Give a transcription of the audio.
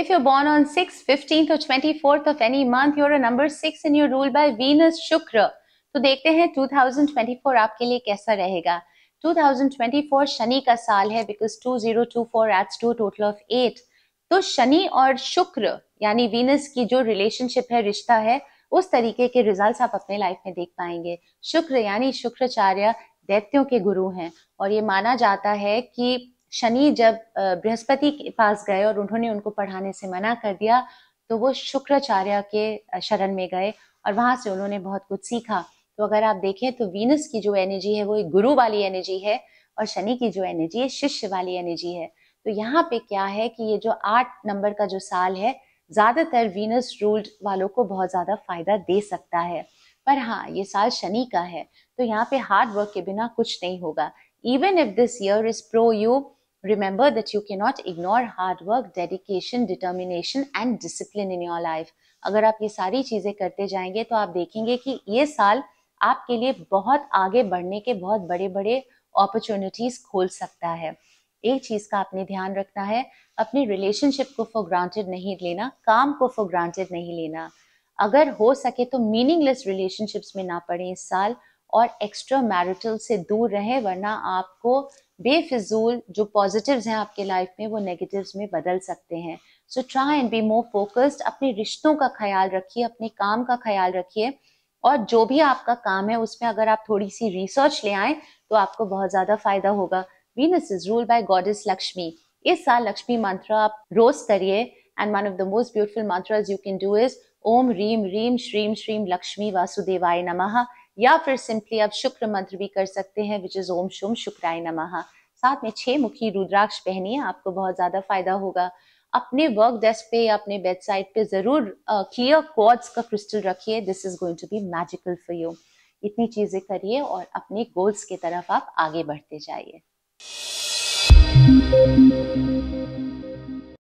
If you're born on 6th, 15th or 24th of any month, you're a number 6 and you're ruled by Venus Shukra. तो देखते हैं 2024 आपके लिए कैसा रहेगा 2024 शनि का साल है because 2024 adds to total of 8 तो शनि और शुक्र यानी वीनस की जो रिलेशनशिप है रिश्ता है उस तरीके के रिजल्ट्स आप अपने लाइफ में देख पाएंगे शुक्र यानी शुक्राचार्य दैत्यों के गुरु हैं और ये माना जाता है कि शनि जब बृहस्पति के पास गए और उन्होंने उनको पढ़ाने से मना कर दिया तो वो शुक्राचार्य के शरण में गए और वहां से उन्होंने बहुत कुछ सीखा तो अगर आप देखें तो वीनस की जो एनर्जी है वो एक गुरु वाली एनर्जी है और शनि की जो एनर्जी है शिष्य वाली एनर्जी है तो यहाँ पे क्या है कि ये जो आठ नंबर का जो साल है ज्यादातर वीनस रूल्ड वालों को बहुत ज्यादा फायदा दे सकता है पर हाँ ये साल शनि का है तो यहाँ पे हार्ड वर्क के बिना कुछ नहीं होगा even if this year is pro you Remember that you cannot ignore hard work, dedication, determination and discipline in your life. अगर आप ये सारी चीज़ें करते जाएंगे तो आप देखेंगे कि ये साल आपके लिए बहुत आगे बढ़ने के बहुत बड़े बड़े अपॉर्चुनिटीज़ खोल सकता है एक चीज़ का आपने ध्यान रखना है अपनी रिलेशनशिप को फॉर ग्रांटेड नहीं लेना काम को फॉर ग्रांटेड नहीं लेना अगर हो सके तो मीनिंगलेस रिलेशनशिप्स में ना पड़े इस साल और एक्स्ट्रा मैरिटल से दूर रहें वरना आपको बेफिजूल जो पॉजिटिव्स हैं आपके लाइफ में वो नेगेटिव्स में बदल सकते हैं so try and be more focused अपने रिश्तों का ख्याल रखिए अपने काम का ख्याल रखिए और जो भी आपका काम है उसमें अगर आप थोड़ी सी रिसर्च ले आए तो आपको बहुत ज़्यादा फायदा होगा Venus is rule by goddess Lakshmi इस साल लक्ष्मी मंत्र आप रोज करिए and one of the most beautiful mantra you can do is Om hreem hreem shreem shreem Lakshmi वासुदेवाय नमः या फिर सिंपली आप शुक्र मंत्र भी कर सकते हैं विच इज ओम शुम शुक्राय नमः साथ में छह मुखी रुद्राक्ष पहनिए आपको बहुत ज्यादा फायदा होगा अपने वर्क डेस्क पे या अपने बेड साइड पे जरूर क्लियर uh, का क्रिस्टल रखिए this is going to be magical for you इतनी चीजें करिए और अपने गोल्स की तरफ आप आगे बढ़ते जाइए